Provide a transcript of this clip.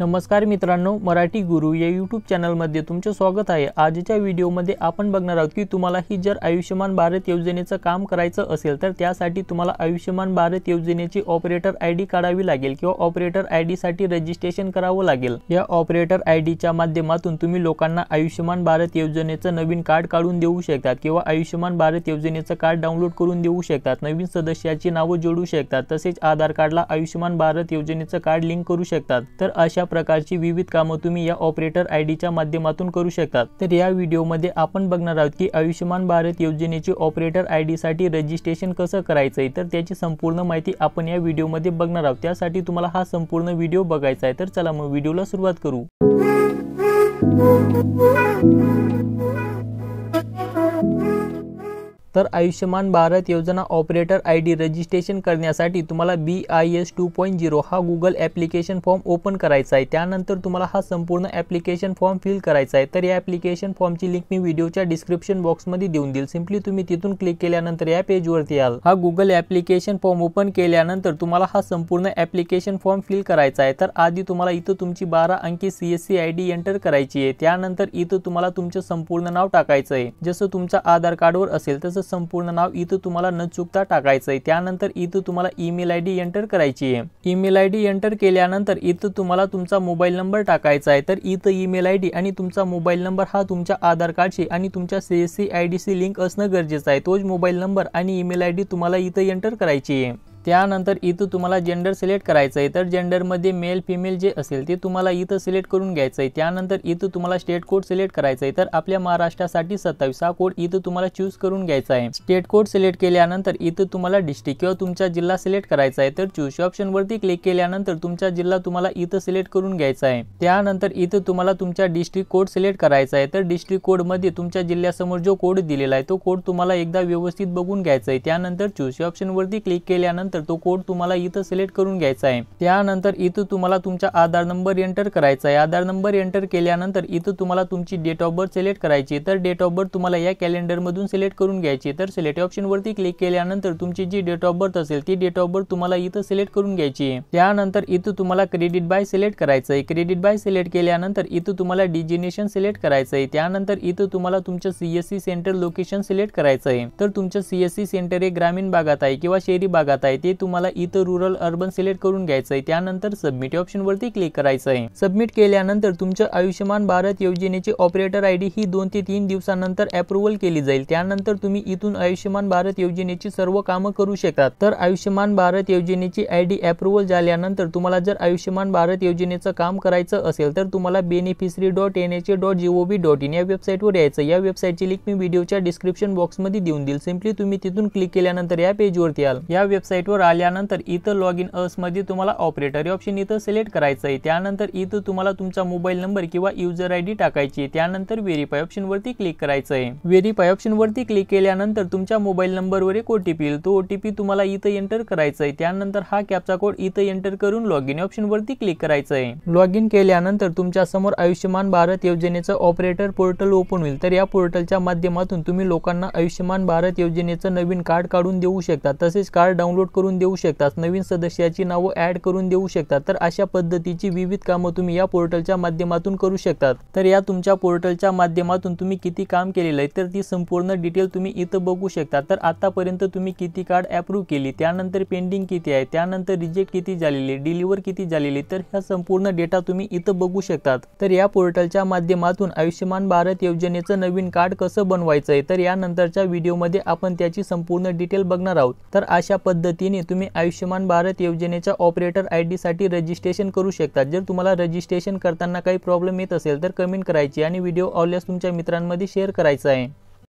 नमस्कार मित्रांनो मराठी गुरु या यूट्यूब चॅनलमध्ये तुमचं स्वागत आहे आजच्या व्हिडिओमध्ये आपण बघणार आहोत की तुम्हाला ही जर आयुष्यमान भारत योजनेचं काम करायचं असेल तर त्यासाठी तुम्हाला आयुष्यमान भारत योजनेची ऑपरेटर आय डी काढावी लागेल किंवा ऑपरेटर आय डीसाठी रजिस्ट्रेशन करावं लागेल या ऑपरेटर आय डीच्या माध्यमातून तुम्ही लोकांना आयुष्यमान भारत योजनेचं नवीन कार्ड काढून देऊ शकतात किंवा आयुष्यमान भारत योजनेचं कार्ड डाउनलोड करून देऊ शकतात नवीन सदस्याची नावं जोडू शकतात तसेच आधार कार्डला आयुष्यमान भारत योजनेचं कार्ड लिंक करू शकतात तर अशा प्रकारची विविध कामं तुम्ही या ऑपरेटर आय डीच्या माध्यमातून करू शकता तर या व्हिडिओमध्ये आपण बघणार आहोत की आयुष्यमान भारत योजनेची ऑपरेटर आय डीसाठी रजिस्ट्रेशन कसं करायचंय तर त्याची संपूर्ण माहिती आपण या व्हिडिओमध्ये बघणार आहोत त्यासाठी तुम्हाला हा संपूर्ण व्हिडिओ बघायचा आहे तर चला मग व्हिडिओला सुरुवात करू तर आयुष्यमान भारत योजना ऑपरेटर आय डी रजिस्ट्रेशन करण्यासाठी तुम्हाला B I S two point zero हा गुगल ॲप्लिकेशन फॉर्म ओपन करायचा आहे त्यानंतर तुम्हाला हा संपूर्ण ॲप्लिकेशन फॉर्म फिल करायचा आहे तर या ॲप्लिकेशन फॉर्मची लिंक मी व्हिडिओच्या डिस्क्रिप्शन बॉक्समध्ये देऊन देईल सिम्पली तुम्ही तिथून क्लिक केल्यानंतर या पेजवरती याल हा गुगल ॲप्लिकेशन फॉर्म ओपन केल्यानंतर तुम्हाला हा संपूर्ण ॲप्लिकेशन फॉर्म फिल करायचा आहे तर आधी तुम्हाला इथं तुमची बारा अंकी C S C I D enter करायची आहे त्यानंतर इथं तुम्हाला तुमचं संपूर्ण नाव टाकायचं आहे जसं तुमचा आधार कार्डवर असेल तसं संपूर्ण नाव इथं तुम्हाला न चुकता टाकायचं आहे त्यानंतर इथं तुम्हाला ईमेल आय डी एंटर करायची आहे ईमेल आय डी एंटर केल्यानंतर इथं तुम्हाला तुमचा मोबाईल नंबर टाकायचा आहे तर इथं ईमेल आय डी आणि तुमचा मोबाईल नंबर हा तुमच्या आधार कार्डशी आणि तुमच्या C S C I C link असणं गरजेचं आहे तोच मोबाईल नंबर आणि ईमेल आय डी तुम्हाला इथं एंटर करायची आहे त्यानंतर इथं तुम्हाला जेंडर सिलेक्ट करायचं आहे तर जेंडरमध्ये मेल फिमेल जे असेल ते तुम्हाला इथं सिलेक्ट करून घ्यायचं आहे त्यानंतर इथं तुम्हाला स्टेट कोड सिलेक्ट करायचं आहे तर आपल्या महाराष्ट्रासाठी सत्तावीस हा कोड इथं तुम्हाला चूज करून घ्यायचा आहे स्टेट कोड सिलेक्ट केल्यानंतर इथं तुम्हाला डिस्ट्रिक्ट किंवा तुमचा जिल्हा सिलेक्ट करायचा आहे तर चूज ऑप्शनवरती क्लिक केल्यानंतर तुमचा जिल्हा तुम्हाला इथं सिलेक्ट करून घ्यायचा आहे त्यानंतर इथं तुम्हाला तुमचा डिस्ट्रिक्ट कोड सिलेक्ट करायचा आहे तर डिस्ट्रिक्ट कोडमध्ये तुमच्या जिल्ह्यासमोर जो कोड दिलेला आहे तो कोड तुम्हाला एकदा व्यवस्थित बघून घ्यायचा आहे त्यानंतर चूज ऑप्शनवरती क्लिक केल्यानंतर तर तो कोड तुम्हाला इथं सिलेक्ट करून घ्यायचा आहे त्यानंतर इथं तुम्हाला तुमचा आधार नंबर एंटर करायचा आहे आधार नंबर एंटर केल्यानंतर इथं तुम्हाला तुमची डेट ऑफ बर्थ सिलेक्ट करायची तर डेट ऑफ बर्थ तुम्हाला या कॅलेंडर मधून सिलेक्ट करून घ्यायची तर सिलेक्ट ऑप्शन वरती क्लिक केल्यानंतर तुमची जी डेट ऑफ बर्थ असेल ती डेट ऑफ बर्थ तुम्हाला इथं सिलेक्ट करून घ्यायची आहे त्यानंतर इथं तुम्हाला क्रेडिट बाय सिलेक्ट करायचं आहे क्रेडिट बाय सिलेक्ट केल्यानंतर इथं तुम्हाला डिजिनेशन सिलेक्ट करायचं आहे त्यानंतर इथं तुम्हाला तुमचं सीएससी सेंटर लोकेशन सिलेक्ट करायचं आहे तर तुमचं सीएससी सेंटर हे ग्रामीण भागात आहे किंवा शहरी भागात आहे ते तुम्हाला इथं रुरल अर्बन सिलेक्ट करून घ्यायचं आहे त्यानंतर सबमिट ऑप्शन वरती क्लिक करायचं आहे सबमिट केल्यानंतर तुमच्या आयुष्यमान भारत योजनेची ऑपरेटर आय डी ही दोन ते तीन दिवसानंतर अप्रुव्हल केली जाईल त्यानंतर तुम्ही इथून आयुष्यमान भारत योजनेची सर्व कामं करू शकता तर आयुष्यमान भारत योजनेची आय डी अप्रुव्हल झाल्यानंतर तुम्हाला जर आयुष्यमान भारत योजनेचं काम करायचं असेल तर तुम्हाला beneficiary dot N H A dot G O dot in या वेबसाईटवर यायचं या वेबसाईटची लिंक मी व्हिडिओच्या डिस्क्रिप्शन बॉक्समध्ये देऊन देईल सिम्पली तुम्ही तिथून क्लिक केल्यानंतर या पेजवरती याल या वेबसाईटवर वर आल्यानंतर इथं लॉग इन असमध्ये तुम्हाला ऑपरेटर ऑप्शन इथं सिलेक्ट करायचं आहे त्यानंतर इथं तुम्हाला तुमचा मोबाईल नंबर किंवा युजर आय डी टाकायची त्यानंतर व्हेरीफाय वरती क्लिक करायचं आहे व्हेरीफाय वरती क्लिक केल्यानंतर तुमच्या मोबाईल नंबरवर एक ओटीपी येईल तो ओटीपी तुम्हाला इथं एंटर करायचा आहे त्यानंतर हा कॅपचा कोड इथं एंटर करून लॉग इन ऑप्शन वरती क्लिक करायचं आहे लॉग इन केल्यानंतर तुमच्या समोर आयुष्यमान भारत योजनेचं ऑपरेटर पोर्टल ओपन होईल तर या पोर्टलच्या माध्यमातून तुम्ही लोकांना आयुष्यमान भारत योजनेचं नवीन कार्ड काढून देऊ शकता तसेच कार्ड डाउनलोड करून देऊ शकतात नवीन सदस्याची नावं ऍड करून देऊ शकता तर अशा पद्धतीची विविध कामं तुम्ही या पोर्टलच्या माध्यमातून करू शकता तर या तुमच्या पोर्टलच्या माध्यमातून तुम्ही किती काम केलेलं आहे तर ती संपूर्ण डिटेल तुम्ही इथं बघू शकता तर आतापर्यंत तुम्ही किती कार्ड ॲप्रूव्ह केली त्यानंतर पेंडिंग किती आहे त्यानंतर रिजेक्ट किती झालेली डिलिव्हर किती झालेली तर ह्या संपूर्ण डेटा तुम्ही इथं बघू शकता तर या पोर्टलच्या माध्यमातून आयुष्यमान भारत योजनेचं नवीन कार्ड कसं बनवायचं आहे तर यानंतरच्या व्हिडिओमध्ये आपण त्याची संपूर्ण डिटेल बघणार आहोत तर अशा पद्धती मदतीने तुम्ही आयुष्यमान भारत योजनेच्या ऑपरेटर आय डीसाठी रजिस्ट्रेशन करू शकता जर तुम्हाला रजिस्ट्रेशन करताना काही प्रॉब्लेम येत असेल तर कमेंट करायची आणि व्हिडिओ आवल्यास तुमच्या मित्रांमध्ये शेअर करायचा आहे